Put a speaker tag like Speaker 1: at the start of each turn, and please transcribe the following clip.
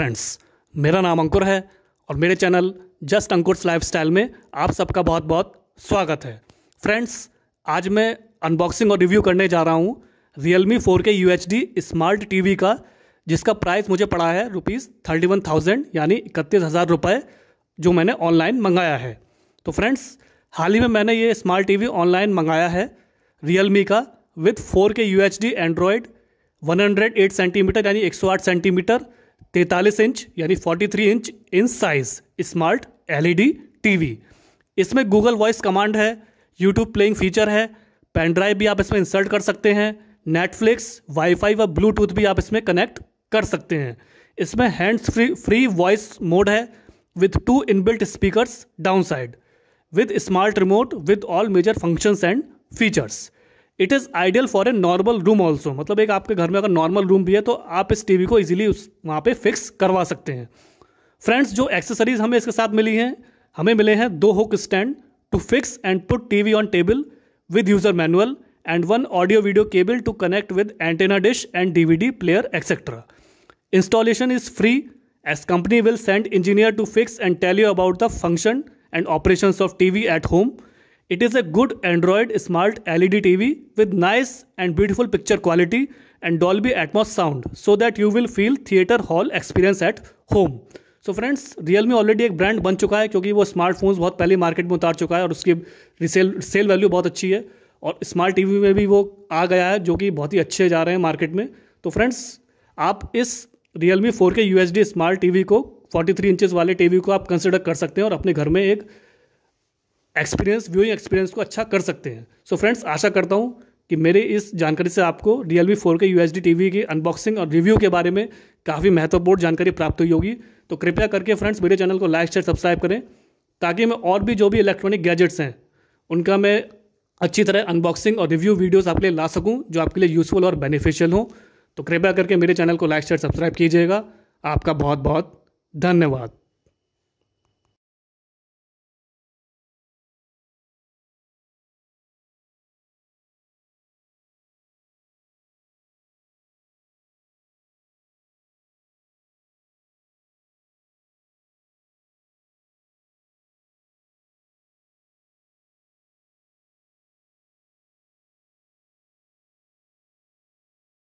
Speaker 1: friends मेरा नाम अंकुर है और मेरे चैनल जस्ट लाइफ स्टाइल में आप सबका बहुत बहुत स्वागत है फ्रेंड्स आज मैं अनबॉक्सिंग और रिव्यू करने जा रहा हूँ Realme four K U H D smart T V का जिसका प्राइस मुझे पड़ा है रुपीज़ थर्टी वन थाउजेंड यानी इकतीस हज़ार रुपये जो मैंने ऑनलाइन मंगाया है तो फ्रेंड्स हाल ही में मैंने ये स्मार्ट टी वी ऑनलाइन मंगाया है रियल मी का with four K U H D Android one hundred eight centimetre यानी एक सौ आठ सेंटीमीटर तैंतालीस इंच यानी 43 inch in size smart LED TV इसमें गूगल वॉइस कमांड है यूट्यूब प्लेइंग फीचर है पेन ड्राइव भी आप इसमें इंसर्ट कर सकते हैं नेटफ्लिक्स वाईफाई व ब्लूटूथ भी आप इसमें कनेक्ट कर सकते हैं इसमें hands free free voice mode है with two inbuilt speakers down side with smart remote with all major functions and features it is ideal for a normal room also मतलब एक आपके घर में अगर नॉर्मल रूम भी है तो आप इस टीवी को इजीली उस वहाँ पे फिक्स करवा सकते हैं फ्रेंड्स जो एक्सेसरीज हमें इसके साथ मिली हैं हमें मिले हैं दो hook stand to fix and put TV on table with user manual and one audio video cable to connect with antenna dish and DVD player etcetera installation is free as company will send engineer to fix and tell you about the function and operation of TV at home it is Android smart L E D T V with nice and beautiful picture quality and doll B Atmos sound so that you will feel theatre hall experience at home so friends Realme already एक brand बन चुका है क्योंकि वो smartphones बहुत पहले market में उतार चुका है और उसकी रिसेल सेल वैल्यू बहुत अच्छी है और स्मार्ट टी वी में भी वो आ गया है जो कि बहुत ही अच्छे जा रहे हैं मार्केट में तो फ्रेंड्स आप इस Realme four K U S D smart T V को फोर्टी थ्री इंचज़ वाले टी वी को आप कंसिडर कर सकते हैं और अपने घर में एक एक्सपीरियंस व्यूइंग एक्सपीरियंस को अच्छा कर सकते हैं सो so फ्रेंड्स आशा करता हूँ कि मेरे इस जानकारी से आपको Realme four K U H की अनबॉक्सिंग और रिव्यू के बारे में काफ़ी महत्वपूर्ण जानकारी प्राप्त हुई होगी तो कृपया करके फ्रेंड्स मेरे चैनल को लाइक शेयर सब्सक्राइब करें ताकि मैं और भी जो भी इलेक्ट्रॉनिक गैजेट्स हैं उनका मैं अच्छी तरह अनबॉक्सिंग और रिव्यू वीडियोस आपके लिए ला सकूं जो आपके लिए यूज़फुल और बेनिफिशियल हों तो कृपया करके मेरे चैनल को लाइक शेयर सब्सक्राइब कीजिएगा आपका बहुत बहुत धन्यवाद